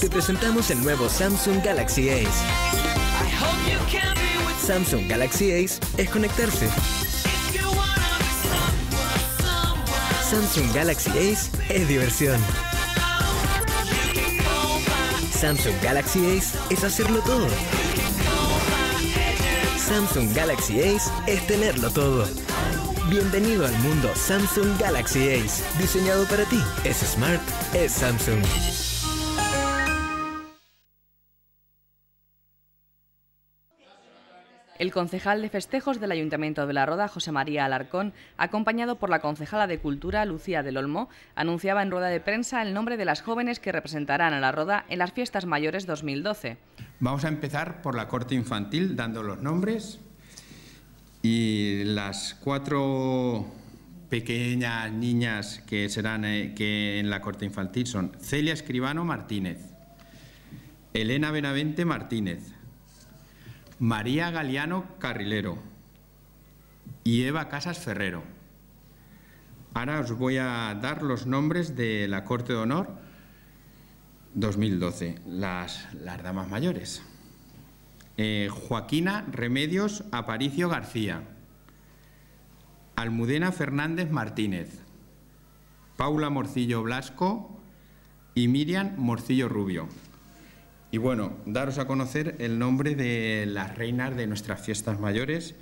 te presentamos el nuevo Samsung Galaxy Ace. Samsung Galaxy Ace es conectarse. Samsung Galaxy Ace es diversión. Samsung Galaxy Ace es hacerlo todo. Samsung Galaxy Ace es tenerlo todo. Bienvenido al mundo Samsung Galaxy Ace, diseñado para ti. Es smart, es Samsung. El concejal de festejos del Ayuntamiento de La Roda, José María Alarcón, acompañado por la concejala de Cultura, Lucía del Olmo, anunciaba en rueda de prensa el nombre de las jóvenes que representarán a La Roda en las Fiestas Mayores 2012. Vamos a empezar por la corte infantil, dando los nombres. Y las cuatro pequeñas niñas que serán eh, que en la corte infantil son Celia Escribano Martínez, Elena Benavente Martínez, María Galeano Carrilero y Eva Casas Ferrero. Ahora os voy a dar los nombres de la Corte de Honor 2012, las, las damas mayores. Eh, Joaquina Remedios Aparicio García, Almudena Fernández Martínez, Paula Morcillo Blasco y Miriam Morcillo Rubio. Y bueno, daros a conocer el nombre de las reinas de nuestras fiestas mayores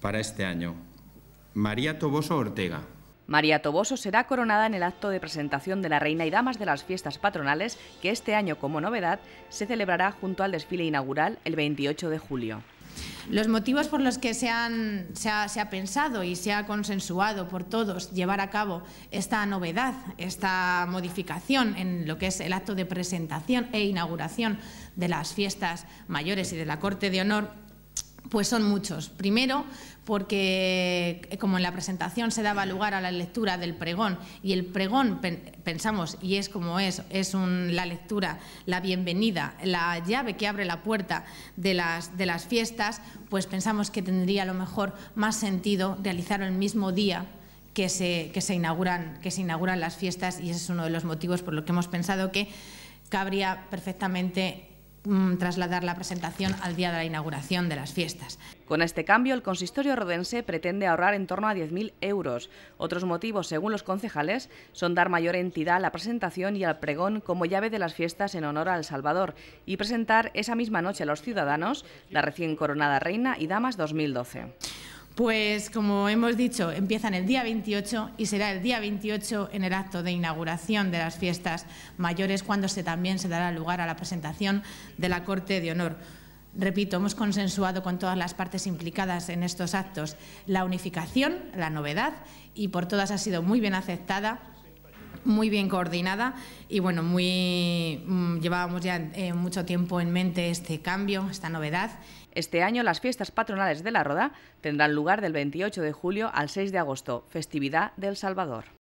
para este año. María Toboso Ortega. María Toboso será coronada en el acto de presentación de la Reina y Damas de las Fiestas Patronales, que este año, como novedad, se celebrará junto al desfile inaugural el 28 de julio. Los motivos por los que se, ha, pensado y se ha consensuado por todos llevar a cabo esta novedad, esta modificación en lo que es el acto de presentación e inauguración de las fiestas mayores y de la Corte de Honor pues son muchos. Primero, porque eh, como en la presentación se daba lugar a la lectura del pregón y el pregón pensamos y es como es es la lectura la bienvenida la llave que abre la puerta de las de las fiestas pues pensamos que tendría a lo mejor más sentido realizarlo el mismo día que se, que se inauguran que se inauguran las fiestas y ese es uno de los motivos por los que hemos pensado que cabría perfectamente Mm, trasladar la presentación al día de la inauguración de las fiestas. Con este cambio, el consistorio rodense pretende ahorrar en torno a 10.000 euros. Otros motivos, según los concejales, son dar mayor entidad a la presentación y al pregón como llave de las fiestas en honor al Salvador y presentar esa misma noche a los ciudadanos la recién coronada Reina y Damas 2012. Pues como hemos dicho, empiezan el día 28 y será el día 28 en el acto de inauguración de las fiestas mayores cuando se también se dará lugar a la presentación de la Corte de Honor. Repito, hemos consensuado con todas las partes implicadas en estos actos la unificación, la novedad y por todas ha sido muy bien aceptada muy bien coordinada y bueno, muy llevábamos ya eh, mucho tiempo en mente este cambio, esta novedad. Este año las fiestas patronales de La Roda tendrán lugar del 28 de julio al 6 de agosto, festividad del Salvador.